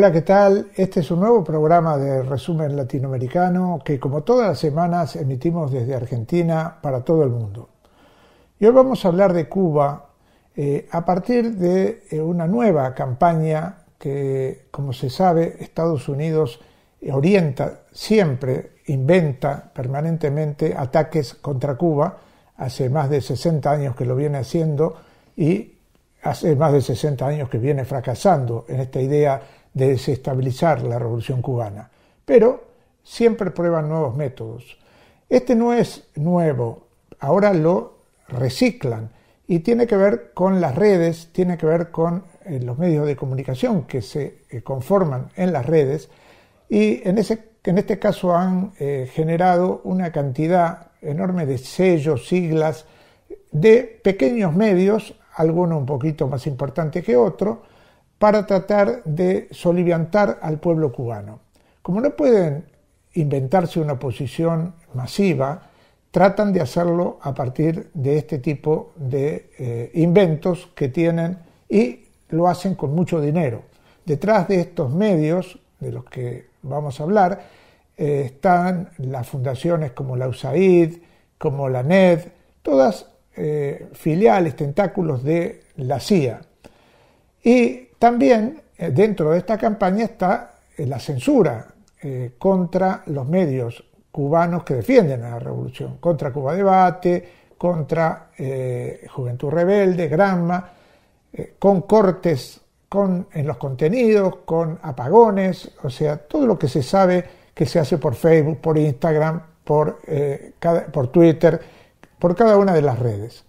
Hola, ¿qué tal? Este es un nuevo programa de resumen latinoamericano que como todas las semanas emitimos desde Argentina para todo el mundo. Y hoy vamos a hablar de Cuba eh, a partir de eh, una nueva campaña que, como se sabe, Estados Unidos orienta siempre, inventa permanentemente ataques contra Cuba. Hace más de 60 años que lo viene haciendo y hace más de 60 años que viene fracasando en esta idea de desestabilizar la revolución cubana, pero siempre prueban nuevos métodos. Este no es nuevo, ahora lo reciclan y tiene que ver con las redes, tiene que ver con eh, los medios de comunicación que se eh, conforman en las redes y en, este caso han eh, generado una cantidad enorme de sellos, siglas, de pequeños medios, algunos un poquito más importante que otro, para tratar de soliviantar al pueblo cubano. Como no pueden inventarse una posición masiva, tratan de hacerlo a partir de este tipo de eh, inventos que tienen y lo hacen con mucho dinero. Detrás de estos medios, de los que vamos a hablar, eh, están las fundaciones como la USAID, como la NED, todas eh, filiales, tentáculos de la CIA. Y también eh, dentro de esta campaña está eh, la censura eh, contra los medios cubanos que defienden a la revolución, contra Cuba Debate, contra Juventud Rebelde, Granma, con cortes en los contenidos, con apagones, o sea, todo lo que se sabe que se hace por Facebook, por Instagram, por Twitter, por cada una de las redes.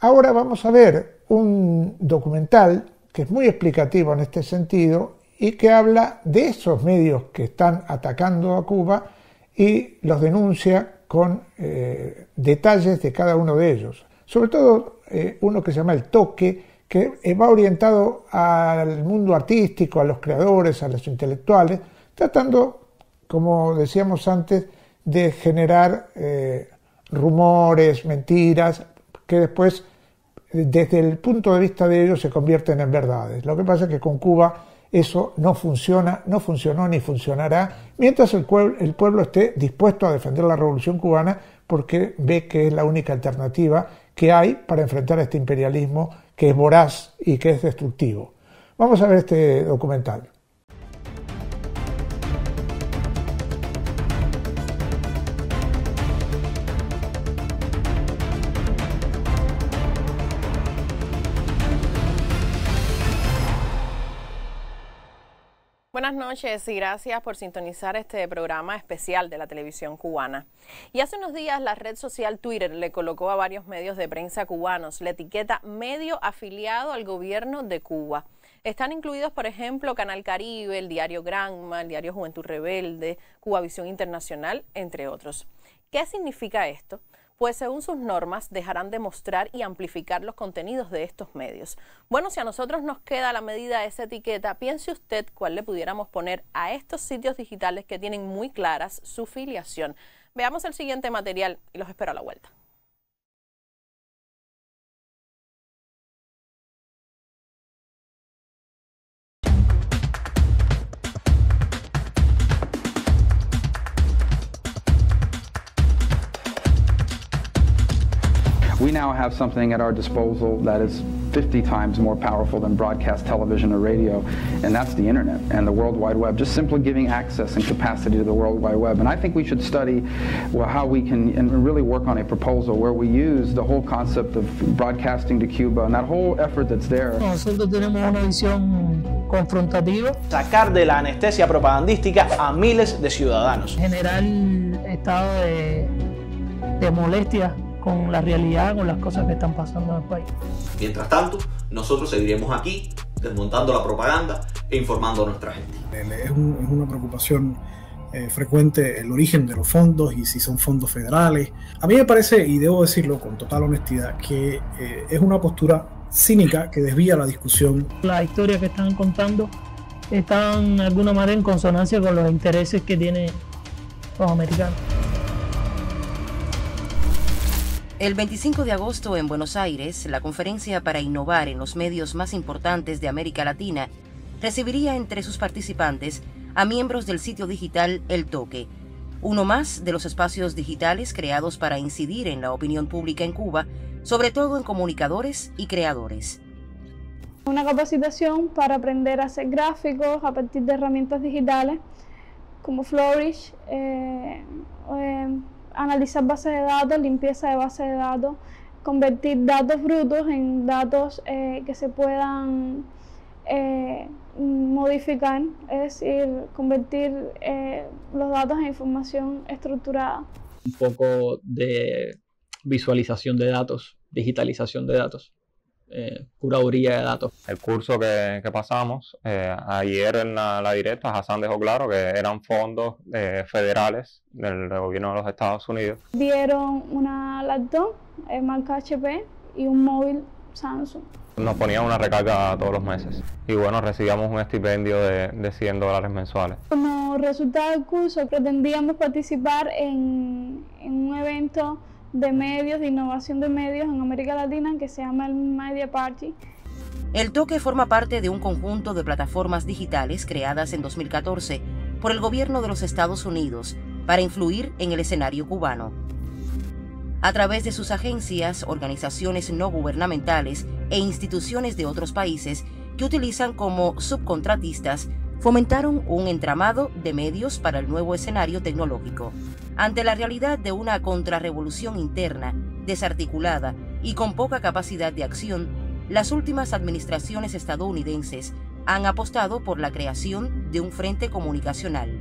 Ahora vamos a ver un documental que es muy explicativo en este sentido y que habla de esos medios que están atacando a Cuba y los denuncia con eh, detalles de cada uno de ellos. Sobre todo eh, uno que se llama El Toque, que eh, va orientado al mundo artístico, a los creadores, a los intelectuales, tratando, como decíamos antes, de generar rumores, mentiras, que después desde el punto de vista de ellos se convierten en verdades. Lo que pasa es que con Cuba eso no funciona, no funcionó ni funcionará, mientras el, pueblo, el pueblo esté dispuesto a defender la revolución cubana porque ve que es la única alternativa que hay para enfrentar este imperialismo que es voraz y que es destructivo. Vamos a ver este documental. buenas noches y gracias por sintonizar este programa especial de la televisión cubana. Y hace unos días la red social Twitter le colocó a varios medios de prensa cubanos la etiqueta medio afiliado al gobierno de Cuba. Están incluidos, por ejemplo, Canal Caribe, el diario Granma, el diario Juventud Rebelde, Cubavisión Internacional, entre otros. ¿Qué significa esto? pues según sus normas dejarán de mostrar y amplificar los contenidos de estos medios. Bueno, si a nosotros nos queda la medida de esa etiqueta, piense usted cuál le pudiéramos poner a estos sitios digitales que tienen muy claras su filiación. Veamos el siguiente material y los espero a la vuelta. now have something at our disposal that is 50 times more powerful than broadcast television or radio, and that's the internet and the World Wide Web, just simply giving access and capacity to the World Wide Web. And I think we should study well, how we can and really work on a proposal where we use the whole concept of broadcasting to Cuba and that whole effort that's there. visión Sacar de la anestesia propagandística a miles de ciudadanos. General estado de, de molestia con la realidad, con las cosas que están pasando en el país. Mientras tanto, nosotros seguiremos aquí desmontando la propaganda e informando a nuestra gente. Eh, es, una preocupación eh, frecuente el origen de los fondos y si son fondos federales. A mí me parece, y debo decirlo con total honestidad, que eh, es una postura cínica que desvía la discusión. Las historias que están contando están de alguna manera en consonancia con los intereses que tienen los americanos. El 25 de agosto en Buenos Aires, la conferencia para innovar en los medios más importantes de América Latina recibiría entre sus participantes a miembros del sitio digital El Toque, uno más de los espacios digitales creados para incidir en la opinión pública en Cuba, sobre todo en comunicadores y creadores. Una capacitación para aprender a hacer gráficos a partir de herramientas digitales como Flourish. Eh, eh, analizar bases de datos, limpieza de bases de datos, convertir datos brutos en datos eh, que se puedan eh, modificar, es decir, convertir eh, los datos en información estructurada. Un poco de visualización de datos, digitalización de datos eh, curaduría de datos. El curso que, que pasamos eh, ayer en la, directa, Hassan dejó claro que eran fondos eh, federales del, gobierno de los Estados Unidos. Dieron una laptop, eh, marca HP y un móvil Samsung. Nos ponían una recarga todos los meses y bueno, recibíamos un estipendio de, 100 dólares mensuales. Como resultado del curso pretendíamos participar en, en un evento de medios, de innovación de medios en América Latina que se llama el Media Party. El toque forma parte de un conjunto de plataformas digitales creadas en 2014 por el gobierno de los Estados Unidos para influir en el escenario cubano. A través de sus agencias, organizaciones no gubernamentales e instituciones de otros países que utilizan como subcontratistas fomentaron un entramado de medios para el nuevo escenario tecnológico. Ante la realidad de una contrarrevolución interna, desarticulada y con poca capacidad de acción, las últimas administraciones estadounidenses han apostado por la creación de un frente comunicacional.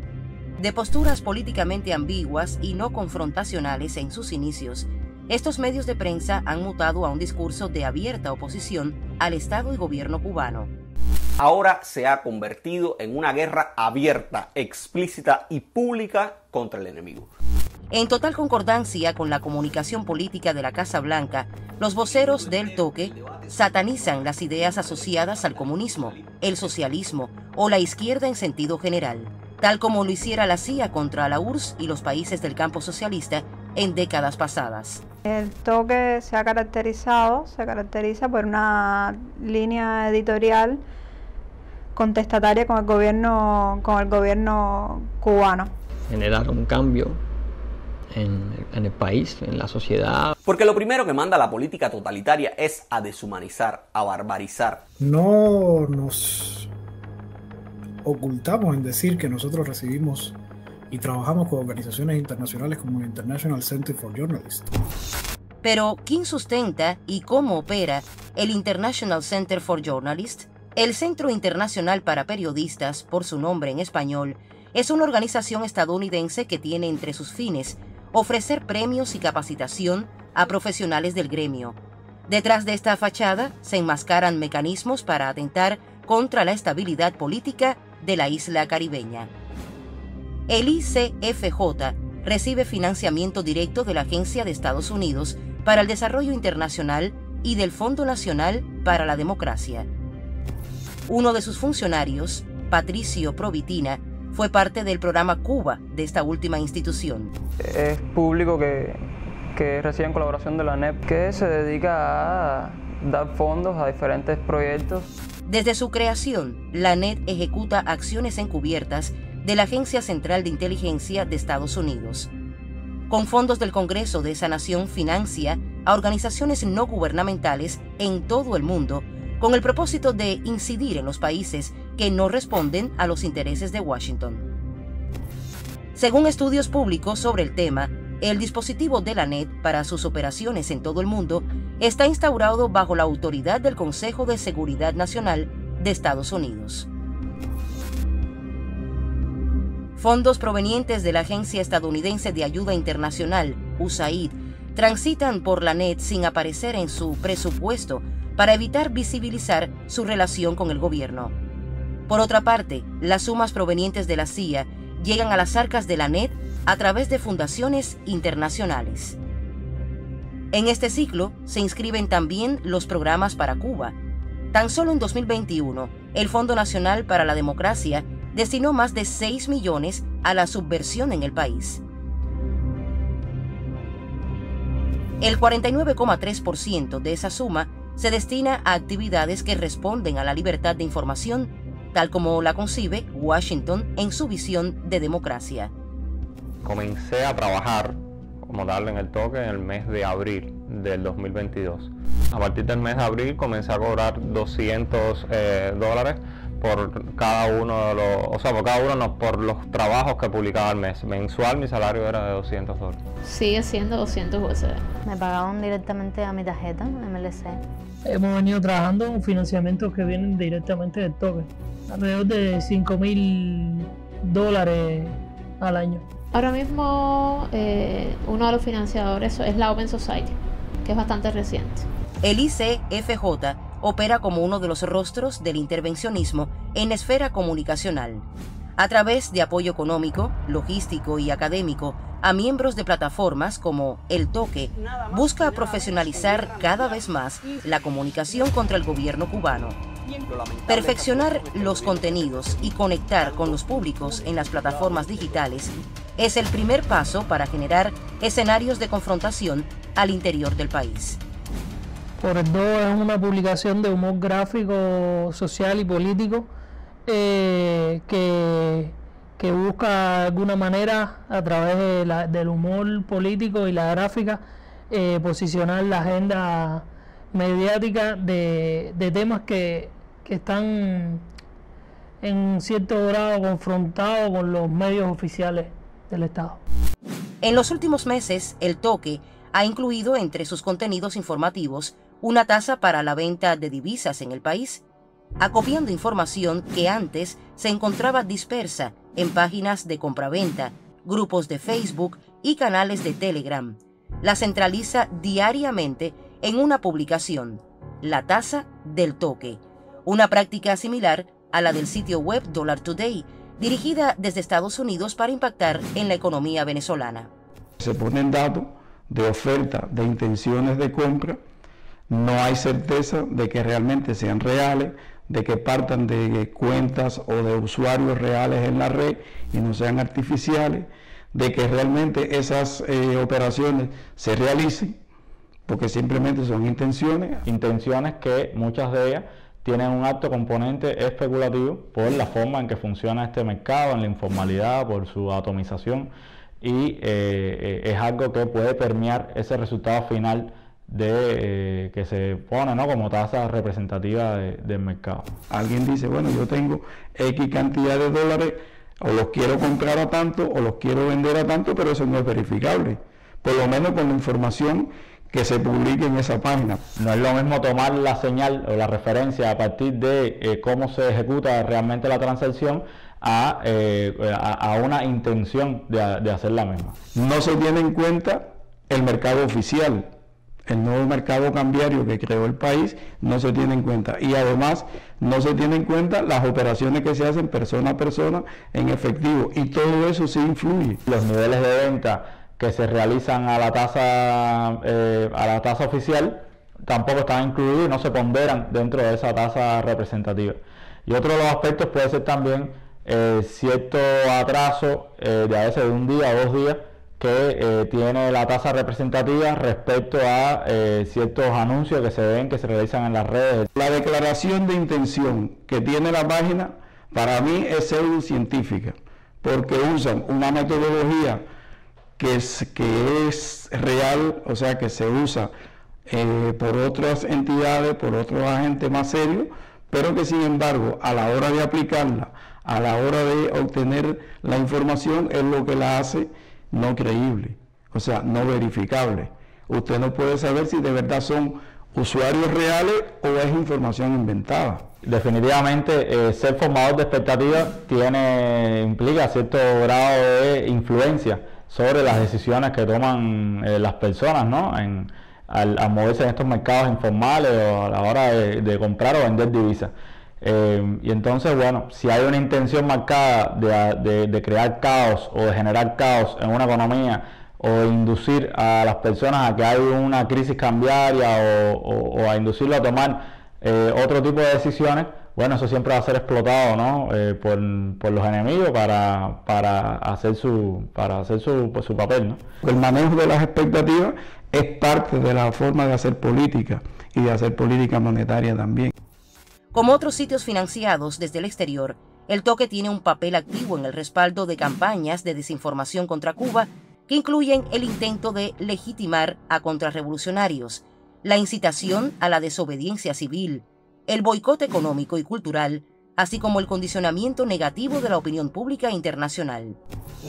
De posturas políticamente ambiguas y no confrontacionales en sus inicios, estos medios de prensa han mutado a un discurso de abierta oposición al Estado y gobierno cubano ahora se ha convertido en una guerra abierta, explícita y pública contra el enemigo. En total concordancia con la comunicación política de la Casa Blanca, los voceros del toque satanizan las ideas asociadas al comunismo, el socialismo o la izquierda en sentido general, tal como lo hiciera la CIA contra la URSS y los países del campo socialista en décadas pasadas. El toque se ha caracterizado, se caracteriza por una línea editorial contestataria con el gobierno, con el gobierno cubano. Generar un cambio en, en, el país, en la sociedad. Porque lo primero que manda la política totalitaria es a deshumanizar, a barbarizar. No nos ocultamos en decir que nosotros recibimos y trabajamos con organizaciones internacionales como el International Center for Journalists. Pero, ¿quién sustenta y cómo opera el International Center for Journalists? El Centro Internacional para Periodistas, por su nombre en español, es una organización estadounidense que tiene entre sus fines ofrecer premios y capacitación a profesionales del gremio. Detrás de esta fachada se enmascaran mecanismos para atentar contra la estabilidad política de la isla caribeña. El ICFJ recibe financiamiento directo de la Agencia de Estados Unidos para el Desarrollo Internacional y del Fondo Nacional para la Democracia. Uno de sus funcionarios, Patricio Provitina, fue parte del programa Cuba de esta última institución. Es público que, que en colaboración de la NED, que se dedica a dar fondos a diferentes proyectos. Desde su creación, la NET ejecuta acciones encubiertas de la Agencia Central de Inteligencia de Estados Unidos. Con fondos del Congreso de esa nación financia a organizaciones no gubernamentales en todo el mundo con el propósito de incidir en los países que no responden a los intereses de Washington. Según estudios públicos sobre el tema, el dispositivo de la NET para sus operaciones en todo el mundo está instaurado bajo la autoridad del Consejo de Seguridad Nacional de Estados Unidos. Fondos provenientes de la Agencia Estadounidense de Ayuda Internacional, USAID, transitan por la net sin aparecer en su presupuesto para evitar visibilizar su relación con el gobierno. Por otra parte, las sumas provenientes de la CIA llegan a las arcas de la net a través de fundaciones internacionales. En este ciclo se inscriben también los programas para Cuba. Tan solo en 2021, el Fondo Nacional para la Democracia destinó más de 6 millones a la subversión en el país. El 49,3% de esa suma se destina a actividades que responden a la libertad de información, tal como la concibe Washington en su visión de democracia. Comencé a trabajar como darle en el toque en el mes de abril del 2022. A partir del mes de abril comencé a cobrar 200 eh, dólares por cada uno de los, o sea, por cada uno por los trabajos que publicaba al mes. Mensual mi salario era de 200 dólares. Sigue siendo 200 USD. Me pagaban directamente a mi tarjeta, MLC. Hemos venido trabajando en financiamientos que vienen directamente de token alrededor de 5 mil dólares al año. Ahora mismo eh, uno de los financiadores es la Open Society, que es bastante reciente. El ICFJ opera como uno de los rostros del intervencionismo en esfera comunicacional, a través de apoyo económico, logístico y académico a miembros de plataformas como El Toque, busca profesionalizar cada vez más la comunicación contra el gobierno cubano. Perfeccionar los contenidos y conectar con los públicos en las plataformas digitales es el primer paso para generar escenarios de confrontación al interior del país. Por el todo es una publicación de humor gráfico, social y político eh, que, busca de alguna manera, a través del humor político y la gráfica, eh, posicionar la agenda mediática de, temas que, que, están en cierto grado confrontados con los medios oficiales del Estado. En los últimos meses, el toque ha incluido entre sus contenidos informativos una tasa para la venta de divisas en el país, acopiando información que antes se encontraba dispersa en páginas de compraventa, grupos de Facebook y canales de Telegram. La centraliza diariamente en una publicación, la tasa del toque, una práctica similar a la del sitio web Dollar Today, dirigida desde Estados Unidos para impactar en la economía venezolana. Se ponen datos de oferta, de intenciones de compra no hay certeza de que realmente sean reales, de que partan de cuentas o de usuarios reales en la red y no sean artificiales, de que realmente esas eh, operaciones se realicen, porque simplemente son intenciones. Intenciones que muchas de ellas tienen un alto componente especulativo por la forma en que funciona este mercado, en la informalidad, por su atomización, y eh, eh, es algo que puede permear ese resultado final de eh, que se pone como tasa representativa del mercado. Alguien dice, bueno, yo tengo X cantidad de dólares, o los quiero comprar a tanto, o los quiero vender a tanto, pero eso no es verificable, por lo menos con la información que se publique en esa página. No es lo mismo tomar la señal o la referencia a partir de eh, cómo se ejecuta realmente la transacción eh, a, a, una intención de, de hacer la misma. No se tiene en cuenta el mercado oficial, el nuevo mercado cambiario que creó el país no se tiene en cuenta. Y además no se tiene en cuenta las operaciones que se hacen persona a persona en efectivo. Y todo eso sí influye. Los niveles de venta que se realizan a la tasa, eh, a la tasa oficial tampoco están incluidos y no se ponderan dentro de esa tasa representativa. Y otro de los aspectos puede ser también eh, cierto atraso eh, de a veces de un día a dos días que eh, tiene la tasa representativa respecto a eh, ciertos anuncios que se ven, que se realizan en las redes. La declaración de intención que tiene la página para mí es pseudocientífica, porque usan una metodología que es, que es real, o sea, que se usa eh, por otras entidades, por otros agentes más serios, pero que sin embargo a la hora de aplicarla, a la hora de obtener la información, es lo que la hace no creíble, o sea, no verificable. Usted no puede saber si de verdad son usuarios reales o es información inventada. Definitivamente, eh, ser formador de expectativas tiene, implica cierto grado de influencia sobre las decisiones que toman eh, las personas, ¿no? al, moverse en estos mercados informales o a la hora de, de comprar o vender divisas. Eh, y entonces, bueno, si hay una intención marcada de, de, crear caos o de generar caos en una economía o inducir a las personas a que haya una crisis cambiaria o, a inducirlo a tomar eh, otro tipo de decisiones, bueno, eso siempre va a ser explotado, ¿no? Eh, por, los enemigos para, para hacer su para hacer su, pues, su papel, ¿no? El manejo de las expectativas es parte de la forma de hacer política y de hacer política monetaria también. Como otros sitios financiados desde el exterior, el toque tiene un papel activo en el respaldo de campañas de desinformación contra Cuba que incluyen el intento de legitimar a contrarrevolucionarios, la incitación a la desobediencia civil, el boicot económico y cultural, así como el condicionamiento negativo de la opinión pública internacional.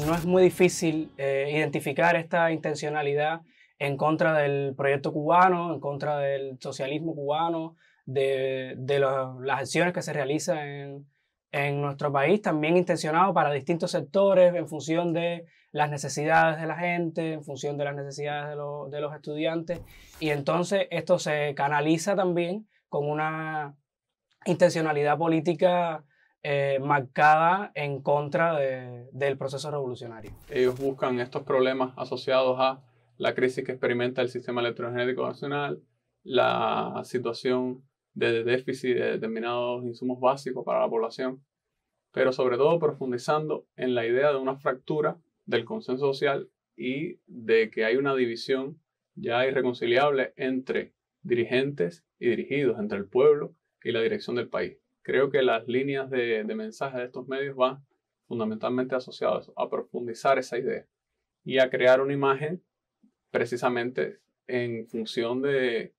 No es muy difícil eh, identificar esta intencionalidad en contra del proyecto cubano, en contra del socialismo cubano, de, las acciones que se realizan en, nuestro país, también intencionado para distintos sectores en función de las necesidades de la gente, en función de las necesidades de, los estudiantes. Y entonces esto se canaliza también con una intencionalidad política eh, marcada en contra del proceso revolucionario. Ellos buscan estos problemas asociados a la crisis que experimenta el sistema electrogenético nacional, la situación de déficit de determinados insumos básicos para la población, pero sobre todo profundizando en la idea de una fractura del consenso social y de que hay una división ya irreconciliable entre dirigentes y dirigidos, entre el pueblo y la dirección del país. Creo que las líneas de, mensaje de estos medios van fundamentalmente asociadas a profundizar esa idea y a crear una imagen precisamente en función de,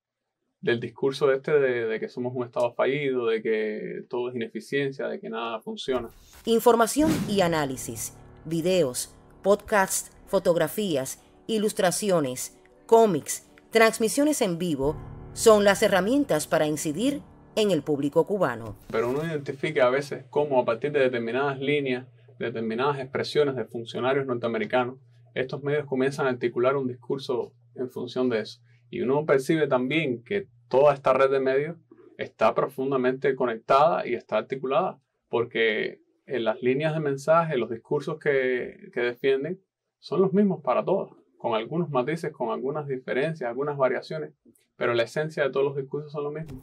del discurso este de, de, que somos un Estado fallido, de que todo es ineficiencia, de que nada funciona. Información y análisis, videos, podcasts, fotografías, ilustraciones, cómics, transmisiones en vivo son las herramientas para incidir en el público cubano. Pero uno identifica a veces cómo a partir de determinadas líneas, determinadas expresiones de funcionarios norteamericanos, estos medios comienzan a articular un discurso en función de eso. Y uno percibe también que toda esta red de medios está profundamente conectada y está articulada, porque en las líneas de mensaje, los discursos que, que defienden, son los mismos para todos, con algunos matices, con algunas diferencias, algunas variaciones, pero la esencia de todos los discursos son los mismos.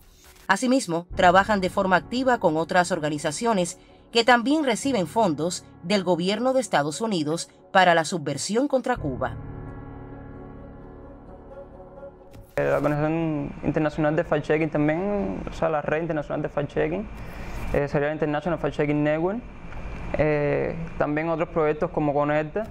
Asimismo, trabajan de forma activa con otras organizaciones que también reciben fondos del gobierno de Estados Unidos para la subversión contra Cuba. La Organización Internacional de Fact Checking también, o sea, la Red Internacional de Fact Checking, eh, sería International Fact Checking Network, eh, también otros proyectos como Conecta.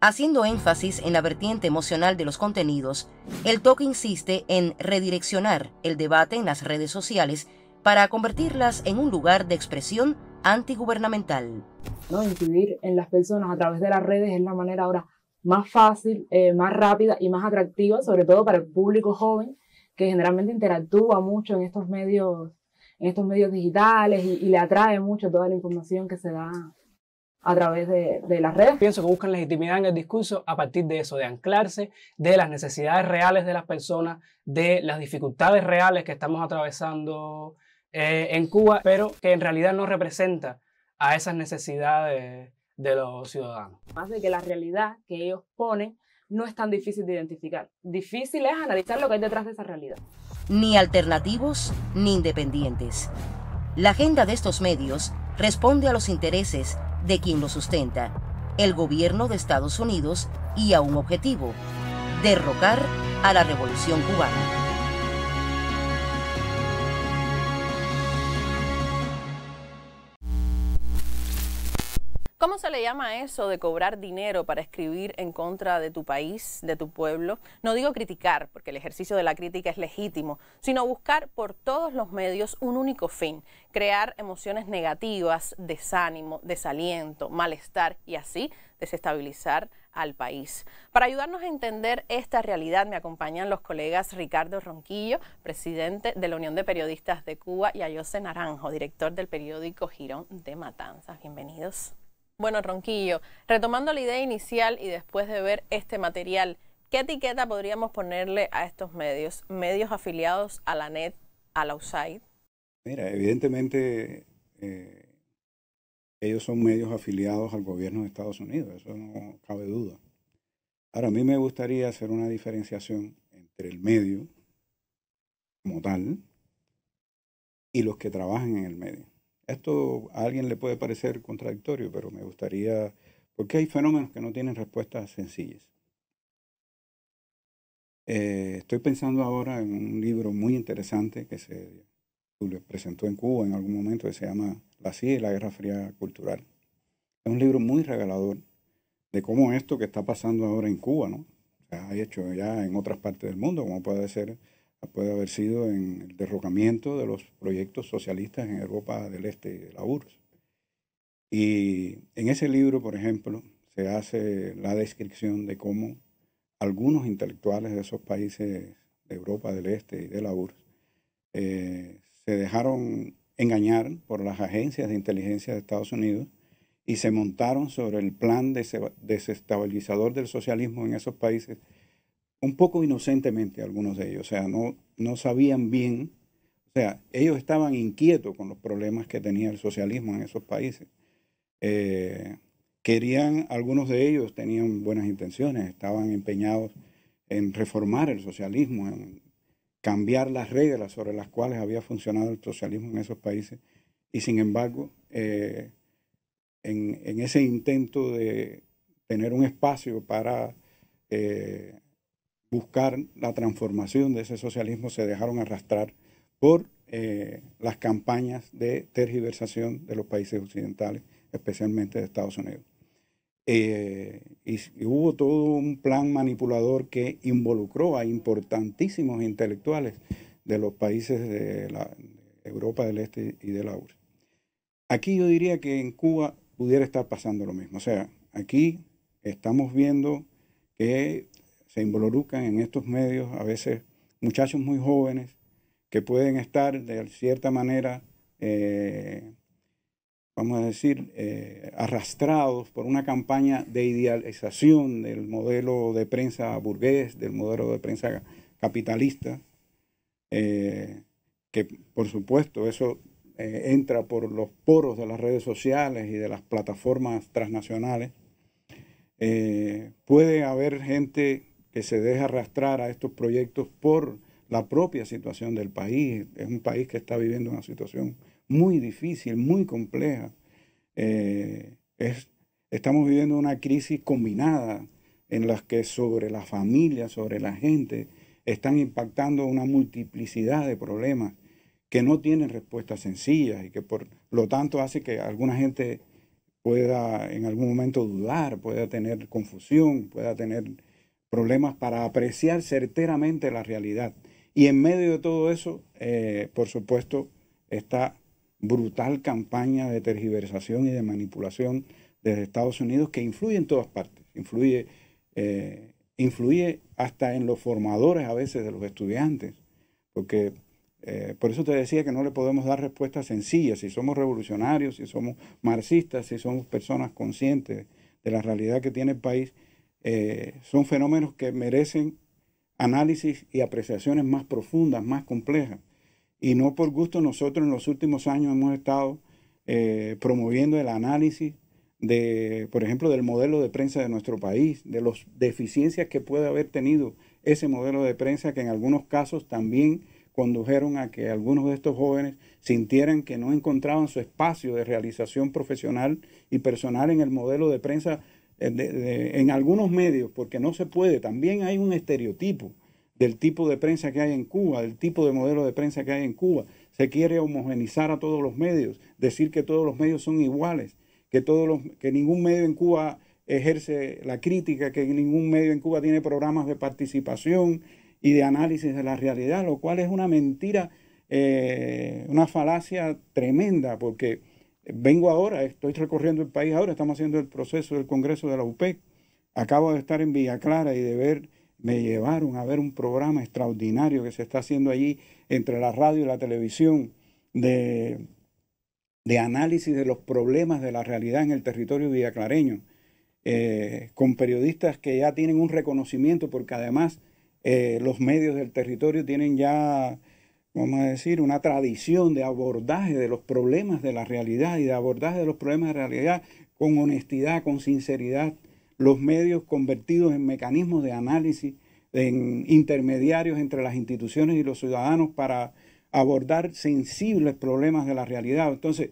Haciendo énfasis en la vertiente emocional de los contenidos, el TOC insiste en redireccionar el debate en las redes sociales para convertirlas en un lugar de expresión antigubernamental. ¿no? en las personas a través de las redes es la manera ahora más fácil, eh, más rápida y más atractiva, sobre todo para el público joven que generalmente interactúa mucho en estos medios, en estos medios digitales y, le atrae mucho toda la información que se da a través de, las redes. Pienso que buscan legitimidad en el discurso a partir de eso, de anclarse de las necesidades reales de las personas, de las dificultades reales que estamos atravesando eh, en Cuba, pero que en realidad no representa a esas necesidades de los ciudadanos. Más de que la realidad que ellos ponen no es tan difícil de identificar. Difícil es analizar lo que hay detrás de esa realidad. Ni alternativos ni independientes. La agenda de estos medios responde a los intereses de quien los sustenta, el gobierno de Estados Unidos y a un objetivo, derrocar a la revolución cubana. ¿Cómo se le llama eso de cobrar dinero para escribir en contra de tu país, de tu pueblo? No digo criticar, porque el ejercicio de la crítica es legítimo, sino buscar por todos los medios un único fin, crear emociones negativas, desánimo, desaliento, malestar y así desestabilizar al país. Para ayudarnos a entender esta realidad me acompañan los colegas Ricardo Ronquillo, presidente de la Unión de Periodistas de Cuba, y Ayose Naranjo, director del periódico Girón de Matanzas. Bienvenidos. Bueno, Ronquillo, retomando la idea inicial y después de ver este material, ¿qué etiqueta podríamos ponerle a estos medios? ¿Medios afiliados a la NET, a la USAID? Mira, evidentemente eh, ellos son medios afiliados al gobierno de Estados Unidos, eso no cabe duda. Ahora, a mí me gustaría hacer una diferenciación entre el medio como tal y los que trabajan en el medio. Esto a alguien le puede parecer contradictorio, pero me gustaría, porque hay fenómenos que no tienen respuestas sencillas. Eh, estoy pensando ahora en un libro muy interesante que se presentó en Cuba en algún momento, que se llama La CIA y la Guerra Fría Cultural. Es un libro muy regalador de cómo esto que está pasando ahora en Cuba, ¿no? ha hecho ya en otras partes del mundo, como puede ser puede haber sido en el derrocamiento de los proyectos socialistas en Europa del Este y de la URSS. Y en ese libro, por ejemplo, se hace la descripción de cómo algunos intelectuales de esos países de Europa del Este y de la URSS eh, se dejaron engañar por las agencias de inteligencia de Estados Unidos y se montaron sobre el plan desestabilizador del socialismo en esos países un poco inocentemente algunos de ellos, o sea, no, no sabían bien, o sea, ellos estaban inquietos con los problemas que tenía el socialismo en esos países. Eh, querían, algunos de ellos tenían buenas intenciones, estaban empeñados en reformar el socialismo, en cambiar las reglas sobre las cuales había funcionado el socialismo en esos países, y sin embargo, eh, en, ese intento de tener un espacio para... Eh, buscar la transformación de ese socialismo se dejaron arrastrar por eh, las campañas de tergiversación de los países occidentales, especialmente de Estados Unidos. Eh, y, hubo todo un plan manipulador que involucró a importantísimos intelectuales de los países de Europa del Este y de la URSS. Aquí yo diría que en Cuba pudiera estar pasando lo mismo. O sea, aquí estamos viendo que involucran en estos medios, a veces muchachos muy jóvenes que pueden estar de cierta manera, eh, vamos a decir, eh, arrastrados por una campaña de idealización del modelo de prensa burgués, del modelo de prensa capitalista, eh, que por supuesto eso entra por los poros de las redes sociales y de las plataformas transnacionales. puede haber gente se deja arrastrar a estos proyectos por la propia situación del país. Es un país que está viviendo una situación muy difícil, muy compleja. Eh, estamos viviendo una crisis combinada en la que sobre la familia, sobre la gente, están impactando una multiplicidad de problemas que no tienen respuestas sencillas y que por lo tanto hace que alguna gente pueda en algún momento dudar, pueda tener confusión, pueda tener problemas para apreciar certeramente la realidad. Y en medio de todo eso, eh, por supuesto, esta brutal campaña de tergiversación y de manipulación desde Estados Unidos que influye en todas partes, influye, eh, influye hasta en los formadores a veces de los estudiantes, porque eh, por eso te decía que no le podemos dar respuestas sencillas, si somos revolucionarios, si somos marxistas, si somos personas conscientes de la realidad que tiene el país, eh, son fenómenos que merecen análisis y apreciaciones más profundas, más complejas. Y no por gusto nosotros en los últimos años hemos estado eh, promoviendo el análisis de, por ejemplo, del modelo de prensa de nuestro país, de las deficiencias que puede haber tenido ese modelo de prensa que en algunos casos también condujeron a que algunos de estos jóvenes sintieran que no encontraban su espacio de realización profesional y personal en el modelo de prensa eh, en algunos medios, porque no se puede, también hay un estereotipo del tipo de prensa que hay en Cuba, del tipo de modelo de prensa que hay en Cuba. Se quiere homogenizar a todos los medios, decir que todos los medios son iguales, que, todos los, que ningún medio en Cuba ejerce la crítica, que ningún medio en Cuba tiene programas de participación y de análisis de la realidad, lo cual es una mentira, eh, una falacia tremenda, porque Vengo ahora, estoy recorriendo el país ahora, estamos haciendo el proceso del Congreso de la UPEC. Acabo de estar en Villa Clara y de ver, me llevaron a ver un programa extraordinario que se está haciendo allí entre la radio y la televisión de, de análisis de los problemas de la realidad en el territorio villaclareño, eh, con periodistas que ya tienen un reconocimiento porque además eh, los medios del territorio tienen ya vamos a decir, una tradición de abordaje de los problemas de la realidad y de abordaje de los problemas de realidad con honestidad, con sinceridad, los medios convertidos en mecanismos de análisis, en intermediarios entre las instituciones y los ciudadanos para abordar sensibles problemas de la realidad. Entonces,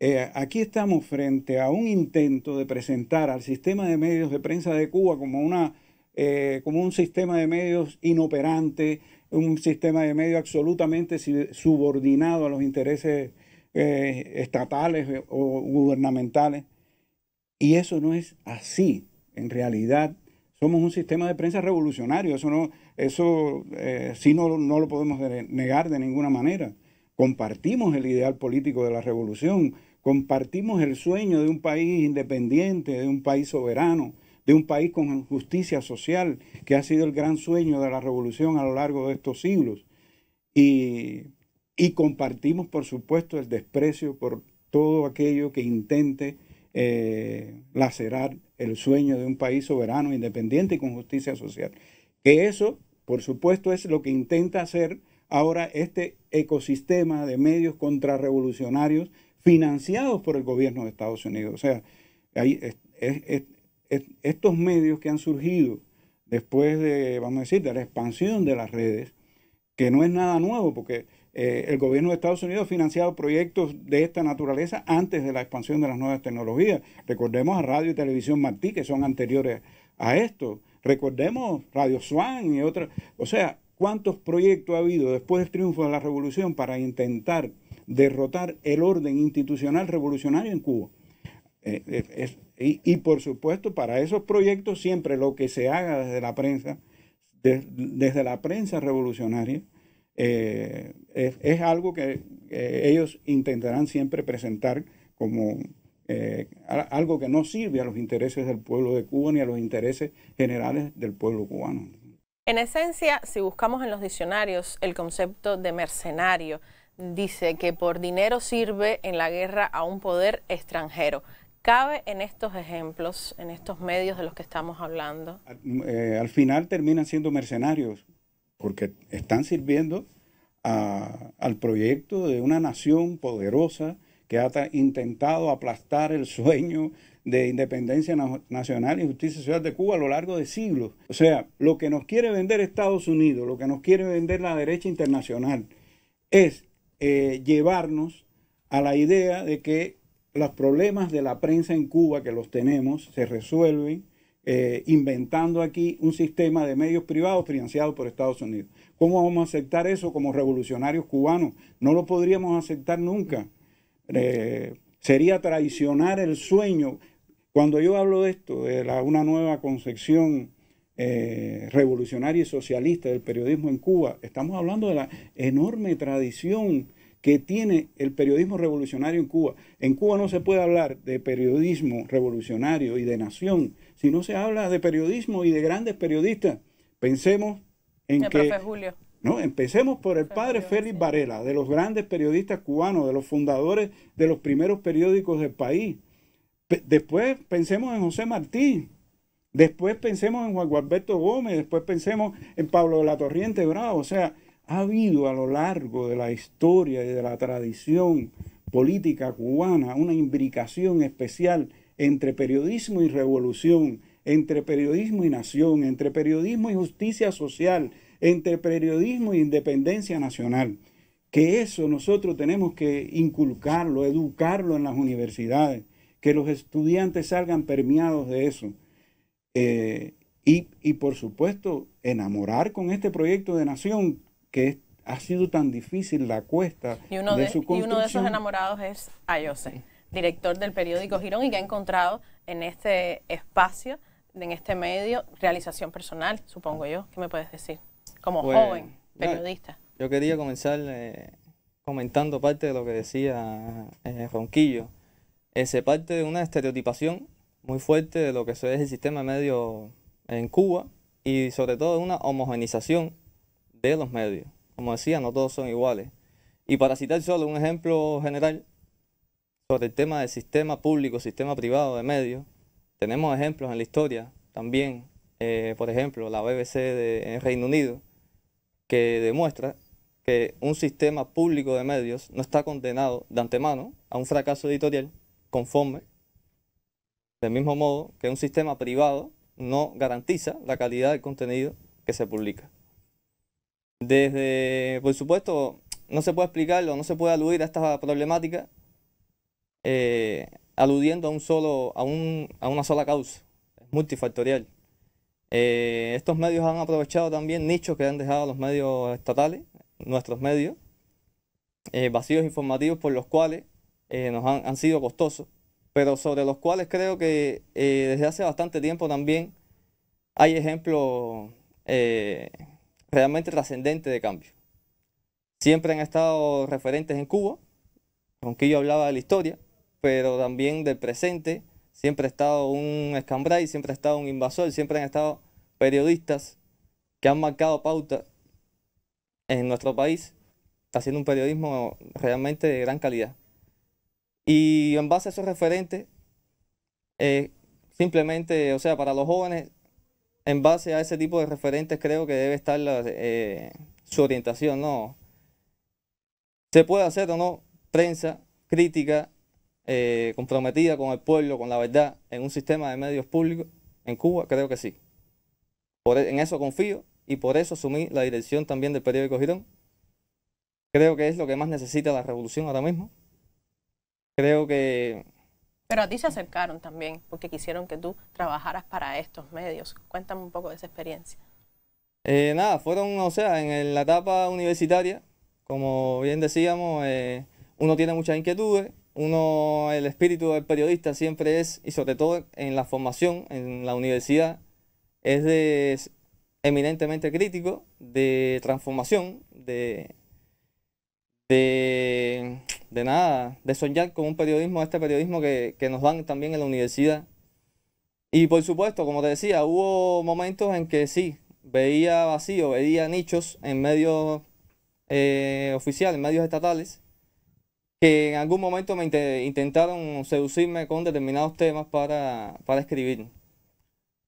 eh, aquí estamos frente a un intento de presentar al sistema de medios de prensa de Cuba como una eh, como un sistema de medios inoperante, un sistema de medios absolutamente subordinado a los intereses eh, estatales o gubernamentales. Y eso no es así. En realidad, somos un sistema de prensa revolucionario. Eso, no, eso eh, sí no lo podemos negar de ninguna manera. Compartimos el ideal político de la revolución, compartimos el sueño de un país independiente, de un país soberano, de un país con justicia social, que ha sido el gran sueño de la revolución a lo largo de estos siglos. Y, compartimos, por supuesto, el desprecio por todo aquello que intente eh, lacerar el sueño de un país soberano, independiente y con justicia social. Que eso, por supuesto, es lo que intenta hacer ahora este ecosistema de medios contrarrevolucionarios financiados por el gobierno de Estados Unidos. O sea, ahí es, estos medios que han surgido después de, vamos a decir, de la expansión de las redes, que no es nada nuevo, porque eh, el gobierno de Estados Unidos ha financiado proyectos de esta naturaleza antes de la expansión de las nuevas tecnologías. Recordemos a Radio y Televisión Martí, que son anteriores a esto. Recordemos Radio Swan y otras. O sea, ¿cuántos proyectos ha habido después del triunfo de la revolución para intentar derrotar el orden institucional revolucionario en Cuba? Eh, eh, es, y, por supuesto, para esos proyectos siempre lo que se haga desde la prensa, desde la prensa revolucionaria, eh, es, algo que ellos intentarán siempre presentar como eh, algo que no sirve a los intereses del pueblo de Cuba ni a los intereses generales del pueblo cubano. En esencia, si buscamos en los diccionarios el concepto de mercenario, dice que por dinero sirve en la guerra a un poder extranjero cabe en estos ejemplos, en estos medios de los que estamos hablando? al eh, final terminan siendo mercenarios porque están sirviendo al proyecto de una nación poderosa que ha intentado aplastar el sueño de independencia nacional y justicia social de Cuba a lo largo de siglos. O sea, lo que nos quiere vender Estados Unidos, lo que nos quiere vender la derecha internacional, es eh, llevarnos a la idea de que los problemas de la prensa en Cuba, que los tenemos, se resuelven eh, inventando aquí un sistema de medios privados financiado por Estados Unidos. ¿Cómo vamos a aceptar eso como revolucionarios cubanos? No lo podríamos aceptar nunca. Eh, sería traicionar el sueño. Cuando yo hablo de esto, de una nueva concepción eh, revolucionaria y socialista del periodismo en Cuba, estamos hablando de la enorme tradición que tiene el periodismo revolucionario en Cuba. En Cuba no se puede hablar de periodismo revolucionario y de nación si no se habla de periodismo y de grandes periodistas. Pensemos en el que... Julio. No, empecemos por el padre Félix Varela, de los grandes periodistas cubanos, de los fundadores de los primeros periódicos del país. después pensemos en José Martí, después pensemos en Juan Gualberto Gómez, después pensemos en Pablo de la Torriente Bravo. O sea, ha habido a lo largo de la historia y de la tradición política cubana una imbricación especial entre periodismo y revolución, entre periodismo y nación, entre periodismo y justicia social, entre periodismo e independencia nacional. Que eso nosotros tenemos que inculcarlo, educarlo en las universidades, que los estudiantes salgan permeados de eso. Eh, y, y por supuesto, enamorar con este proyecto de nación que ha sido tan difícil la cuesta y de, su construcción. Y uno de esos enamorados es Ayose, director del periódico Girón y que ha encontrado en este espacio, en este medio, realización personal, supongo yo. ¿Qué me puedes decir? Como pues, joven eh, periodista. Yo quería comenzar eh, comentando parte de lo que decía eh, Ronquillo. ese parte de una estereotipación muy fuerte de lo que es el sistema medio en Cuba y sobre todo una homogenización de los medios. Como decía, no todos son iguales. Y para citar solo un ejemplo general sobre el tema del sistema público, sistema privado de medios, tenemos ejemplos en la historia también, eh, por ejemplo, la BBC de, en Reino Unido, que demuestra que un sistema público de medios no está condenado de antemano a un fracaso editorial conforme, del mismo modo que un sistema privado no garantiza la calidad del contenido que se publica. Desde, por supuesto, no se puede explicarlo, no se puede aludir a esta problemática eh, aludiendo a, un solo, a, una sola causa, multifactorial. Eh, estos medios han aprovechado también nichos que han dejado los medios estatales, nuestros medios, eh, vacíos informativos por los cuales nos han, han, sido costosos, pero sobre los cuales creo que desde hace bastante tiempo también hay ejemplos realmente trascendente de cambio. Siempre han estado referentes en Cuba, aunque yo hablaba de la historia, pero también del presente. Siempre ha estado un escambray, siempre ha estado un invasor, siempre han estado periodistas que han marcado pauta en nuestro país. haciendo un periodismo realmente de gran calidad. Y en base a esos referentes, eh, simplemente, o sea, para los jóvenes en base a ese tipo de referentes creo que debe estar eh, su orientación, ¿no? Se puede hacer o no prensa crítica eh, comprometida con el pueblo, con la verdad, en un sistema de medios públicos en Cuba, creo que sí. Por, e, en eso confío y por eso asumí la dirección también del periódico Girón. Creo que es lo que más necesita la revolución ahora mismo. Creo que pero a ti se acercaron también porque quisieron que tú trabajaras para estos medios. Cuéntame un poco de esa experiencia. Eh, nada, fueron, o sea, en la etapa universitaria, como bien decíamos, eh, uno tiene muchas inquietudes, uno, el espíritu del periodista siempre es, y sobre todo en la formación, en la universidad, es de es eminentemente crítico, de transformación, de de, de nada, de soñar con un periodismo, este periodismo que, que nos dan también en la universidad. Y por supuesto, como te decía, hubo momentos en que sí, veía vacío, veía nichos en medios eh, oficiales, en medios estatales, que en algún momento me intentaron seducirme con determinados temas para, para escribir.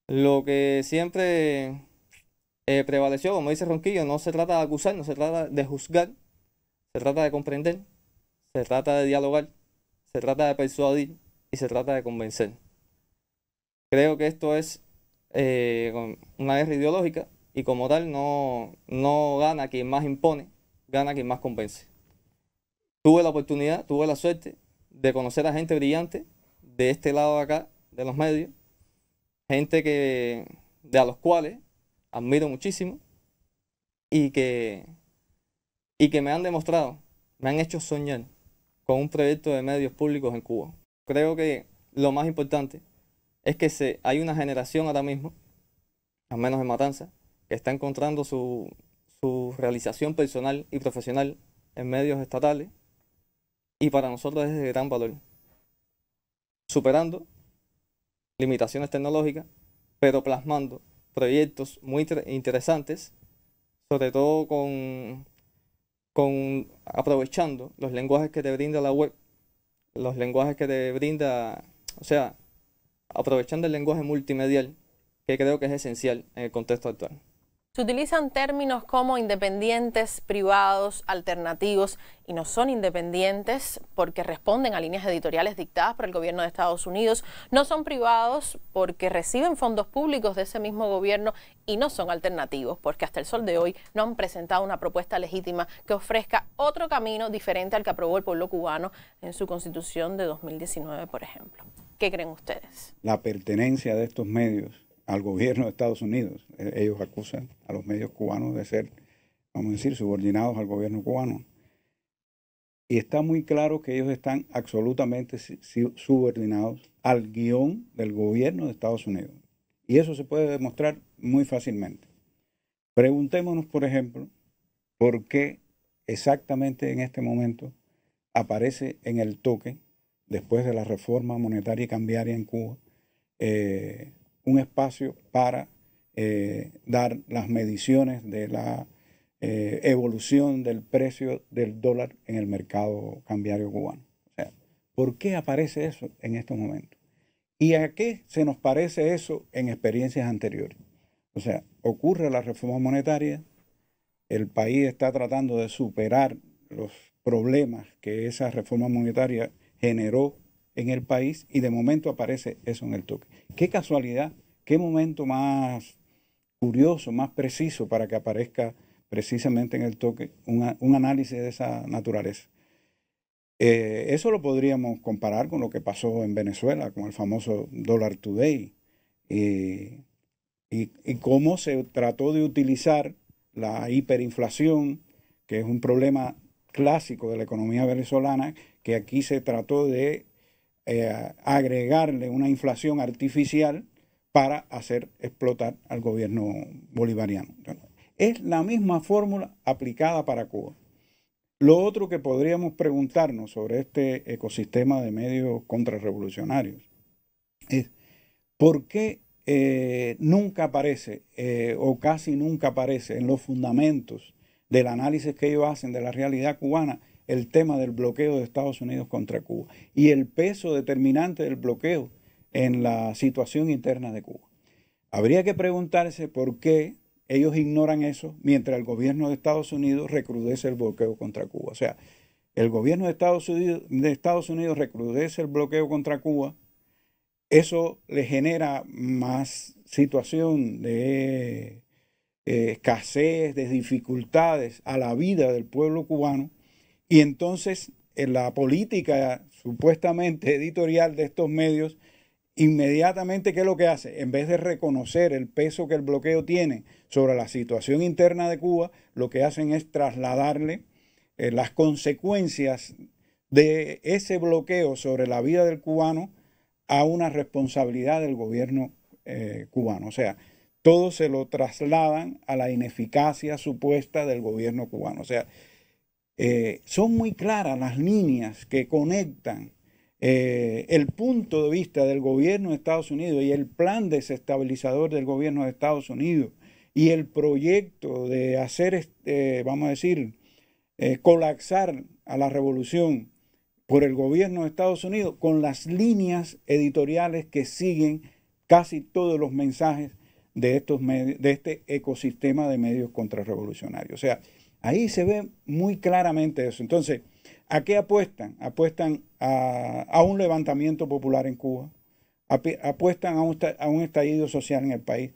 Lo que siempre eh, prevaleció, como dice Ronquillo, no se trata de acusar, no se trata de juzgar, se trata de comprender, se trata de dialogar, se trata de persuadir y se trata de convencer. Creo que esto es eh, una guerra ideológica y como tal no, gana quien más impone, gana quien más convence. Tuve la oportunidad, tuve la suerte de conocer a gente brillante de este lado de acá, de los medios, gente que, de a los cuales admiro muchísimo y que y que me han demostrado, me han hecho soñar con un proyecto de medios públicos en Cuba. Creo que lo más importante es que hay una generación ahora mismo, al menos en Matanza, que está encontrando su, su realización personal y profesional en medios estatales y para nosotros es de gran valor. Superando limitaciones tecnológicas, pero plasmando proyectos muy interesantes, sobre todo con con, aprovechando los lenguajes que te brinda la web, los lenguajes que te brinda, o sea, aprovechando el lenguaje multimedial, que creo que es esencial en el contexto actual. Se utilizan términos como independientes, privados, alternativos, y no son independientes porque responden a líneas editoriales dictadas por el gobierno de Estados Unidos, no son privados porque reciben fondos públicos de ese mismo gobierno y no son alternativos porque hasta el sol de hoy no han presentado una propuesta legítima que ofrezca otro camino diferente al que aprobó el pueblo cubano en su constitución de 2019, por ejemplo. ¿Qué creen ustedes? La pertenencia de estos medios al gobierno de Estados Unidos. E-, ellos acusan a los medios cubanos de ser, vamos a decir, subordinados al gobierno cubano. Y está muy claro que ellos están absolutamente subordinados al guión del gobierno de Estados Unidos. Y eso se puede demostrar muy fácilmente. Preguntémonos, por ejemplo, por qué exactamente en este momento aparece en el toque, después de la reforma monetaria y cambiaria en Cuba, eh, un espacio para eh, dar las mediciones de la eh, evolución del precio del dólar en el mercado cambiario cubano. O sea, ¿por qué aparece eso en estos momentos? ¿Y a qué se nos parece eso en experiencias anteriores? O sea, ocurre la reforma monetaria, el país está tratando de superar los problemas que esa reforma monetaria generó en el país y de momento aparece eso en el toque. Qué casualidad, qué momento más curioso, más preciso para que aparezca precisamente en el toque un análisis de esa naturaleza. Eh, eso lo podríamos comparar con lo que pasó en Venezuela, con el famoso Dollar Today, y, y cómo se trató de utilizar la hiperinflación, que es un problema clásico de la economía venezolana, que aquí se trató de eh, agregarle una inflación artificial para hacer explotar al gobierno bolivariano. Es la misma fórmula aplicada para Cuba. Lo otro que podríamos preguntarnos sobre este ecosistema de medios contrarrevolucionarios es por qué eh, nunca aparece eh, o casi nunca aparece en los fundamentos del análisis que ellos hacen de la realidad cubana el tema del bloqueo de Estados Unidos contra Cuba y el peso determinante del bloqueo en la situación interna de Cuba. Habría que preguntarse por qué ellos ignoran eso mientras el gobierno de Estados Unidos recrudece el bloqueo contra Cuba. O sea, el gobierno de Estados Unidos, recrudece el bloqueo contra Cuba, eso le genera más situación de eh, escasez, de dificultades a la vida del pueblo cubano y entonces en la política supuestamente editorial de estos medios, inmediatamente, ¿qué es lo que hace? En vez de reconocer el peso que el bloqueo tiene sobre la situación interna de Cuba, lo que hacen es trasladarle eh, las consecuencias de ese bloqueo sobre la vida del cubano a una responsabilidad del gobierno eh, cubano. O sea, todo se lo trasladan a la ineficacia supuesta del gobierno cubano. O sea, eh, son muy claras las líneas que conectan eh, el punto de vista del gobierno de Estados Unidos y el plan desestabilizador del gobierno de Estados Unidos y el proyecto de hacer, este, vamos a decir, eh, colapsar a la revolución por el gobierno de Estados Unidos con las líneas editoriales que siguen casi todos los mensajes de, estos, de este ecosistema de medios contrarrevolucionarios. O sea, Ahí se ve muy claramente eso. Entonces, ¿a qué apuestan? Apuestan a, un levantamiento popular en Cuba, apuestan a un, estallido social en el país,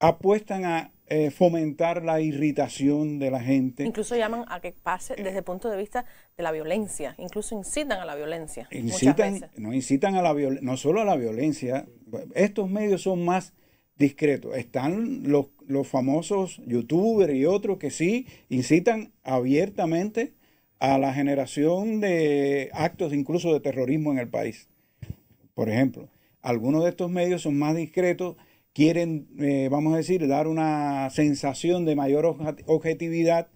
apuestan a eh, fomentar la irritación de la gente. Incluso llaman a que pase desde el punto de vista de la violencia, incluso incitan a la violencia. no incitan a la no solo a la violencia, estos medios son más discreto. Están los, famosos youtubers y otros que sí incitan abiertamente a la generación de actos incluso de terrorismo en el país. Por ejemplo, algunos de estos medios son más discretos, quieren, eh, vamos a decir, dar una sensación de mayor objetividad,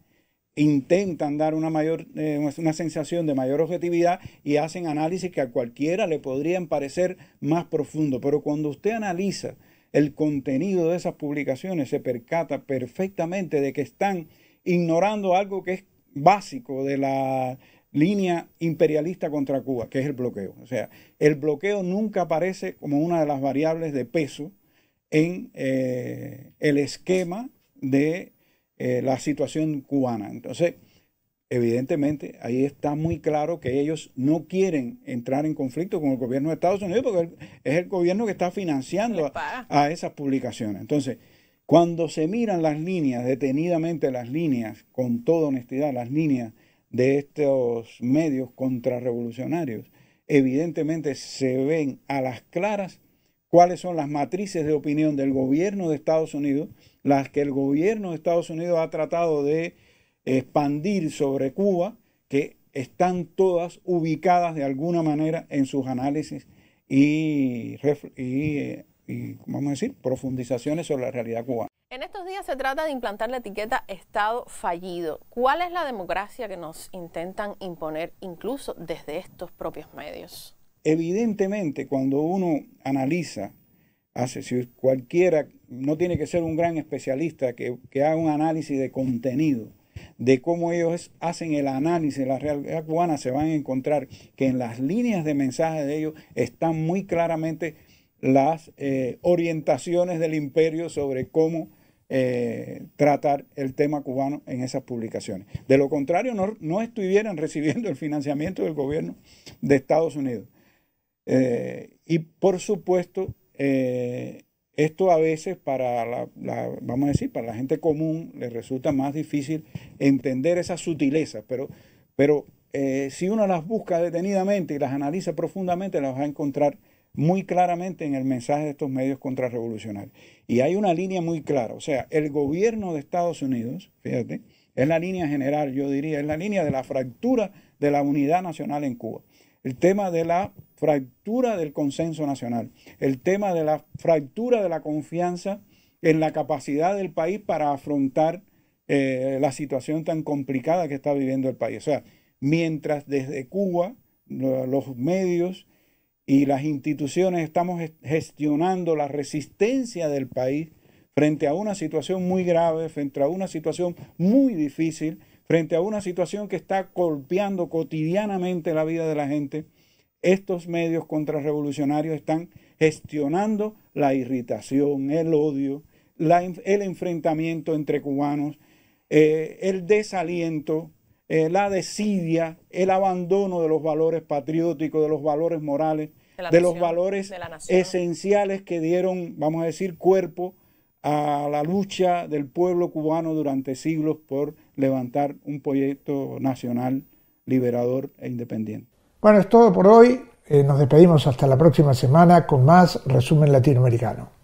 intentan dar una, mayor, eh, una sensación de mayor objetividad y hacen análisis que a cualquiera le podrían parecer más profundo. Pero cuando usted analiza el contenido de esas publicaciones se percata perfectamente de que están ignorando algo que es básico de la línea imperialista contra Cuba, que es el bloqueo. O sea, el bloqueo nunca aparece como una de las variables de peso en eh, el esquema de eh, la situación cubana. Entonces, evidentemente ahí está muy claro que ellos no quieren entrar en conflicto con el gobierno de Estados Unidos porque es el gobierno que está financiando a, esas publicaciones. Entonces, cuando se miran las líneas, detenidamente las líneas, con toda honestidad, las líneas de estos medios contrarrevolucionarios, evidentemente se ven a las claras cuáles son las matrices de opinión del gobierno de Estados Unidos, las que el gobierno de Estados Unidos ha tratado de expandir sobre Cuba, que están todas ubicadas de alguna manera en sus análisis eh, y, vamos a decir, profundizaciones sobre la realidad cubana. En estos días se trata de implantar la etiqueta Estado fallido. ¿Cuál es la democracia que nos intentan imponer incluso desde estos propios medios? Evidentemente, cuando uno analiza, hace, si cualquiera, no tiene que ser un gran especialista que, que haga un análisis de contenido, de cómo ellos hacen el análisis de la realidad cubana, se van a encontrar que en las líneas de mensaje de ellos están muy claramente las eh, orientaciones del imperio sobre cómo eh, tratar el tema cubano en esas publicaciones. De lo contrario, no, estuvieran recibiendo el financiamiento del gobierno de Estados Unidos. Eh, y por supuesto, esto a veces para la, vamos a decir, para la gente común le resulta más difícil entender esas sutilezas, pero, pero eh, si uno las busca detenidamente y las analiza profundamente, las va a encontrar muy claramente en el mensaje de estos medios contrarrevolucionarios. Y hay una línea muy clara, o sea, el gobierno de Estados Unidos, fíjate, es la línea general, yo diría, es la línea de la fractura de la unidad nacional en Cuba. El tema de la fractura del consenso nacional, el tema de la fractura de la confianza en la capacidad del país para afrontar eh, la situación tan complicada que está viviendo el país. O sea, mientras desde Cuba los medios y las instituciones estamos gestionando la resistencia del país frente a una situación muy grave, frente a una situación muy difícil, frente a una situación que está golpeando cotidianamente la vida de la gente, estos medios contrarrevolucionarios están gestionando la irritación, el odio, el enfrentamiento entre cubanos, eh, el desaliento, eh, la desidia, el abandono de los valores patrióticos, de los valores morales, de, los valores esenciales que dieron, vamos a decir, cuerpo a la lucha del pueblo cubano durante siglos por levantar un proyecto nacional liberador e independiente. Bueno, es todo por hoy. Eh, nos despedimos hasta la próxima semana con más resumen latinoamericano.